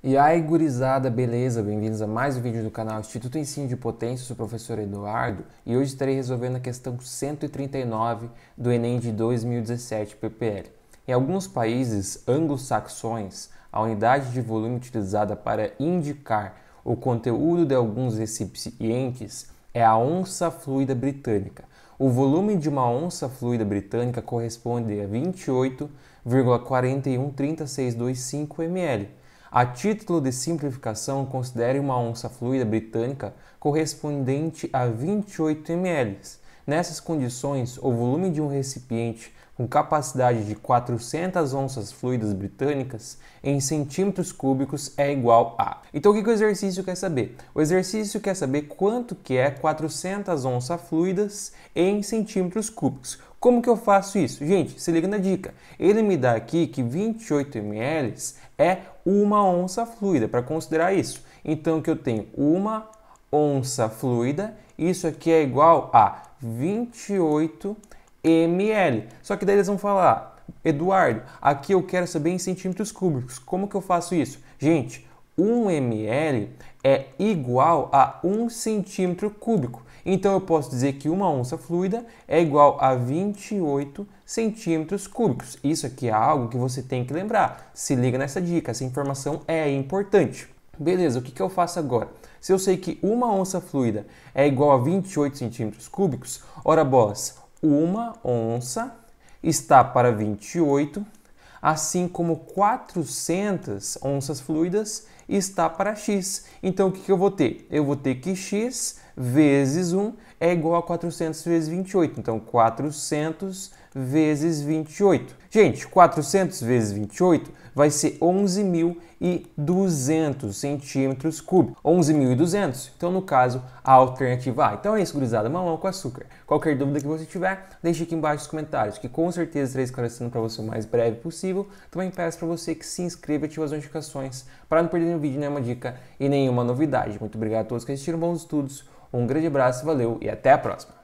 E aí, gurizada, beleza? Bem-vindos a mais um vídeo do canal Instituto Ensino de Potência, sou o professor Eduardo e hoje estarei resolvendo a questão 139 do Enem de 2017 PPL. Em alguns países anglo-saxões, a unidade de volume utilizada para indicar o conteúdo de alguns recipientes é a onça fluida britânica. O volume de uma onça fluida britânica corresponde a 28,41362,5 ml a título de simplificação, considere uma onça fluida britânica correspondente a 28 ml. Nessas condições, o volume de um recipiente com capacidade de 400 onças fluidas britânicas em centímetros cúbicos é igual a. Então o que, que o exercício quer saber? O exercício quer saber quanto que é 400 onças fluidas em centímetros cúbicos. Como que eu faço isso? Gente, se liga na dica. Ele me dá aqui que 28 ml é uma onça fluida, para considerar isso. Então, que eu tenho uma onça fluida, isso aqui é igual a 28 ml. Só que daí eles vão falar, Eduardo, aqui eu quero saber em centímetros cúbicos. Como que eu faço isso? Gente, 1 ml é igual a 1 centímetro cúbico. Então eu posso dizer que uma onça fluida é igual a 28 centímetros cúbicos. Isso aqui é algo que você tem que lembrar. Se liga nessa dica, essa informação é importante. Beleza, o que, que eu faço agora? Se eu sei que uma onça fluida é igual a 28 centímetros cúbicos, ora bolas, uma onça está para 28 assim como 400 onças fluidas está para x. Então o que, eu vou ter? Eu vou ter que x vezes 1 é igual a 400 vezes 28. Então 400 vezes 28. Gente, 400 vezes 28 vai ser 11.200 centímetros cúbicos. 11.200. Então, no caso, a alternativa A. Então é isso, gurizada. Mamão com açúcar. Qualquer dúvida que você tiver, deixe aqui embaixo nos comentários, que com certeza estarei esclarecendo para você o mais breve possível. Também peço para você que se inscreva e ative as notificações para não perder nenhum vídeo, nenhuma dica e nenhuma novidade. Muito obrigado a todos que assistiram. Bons estudos. Um grande abraço, valeu e até a próxima.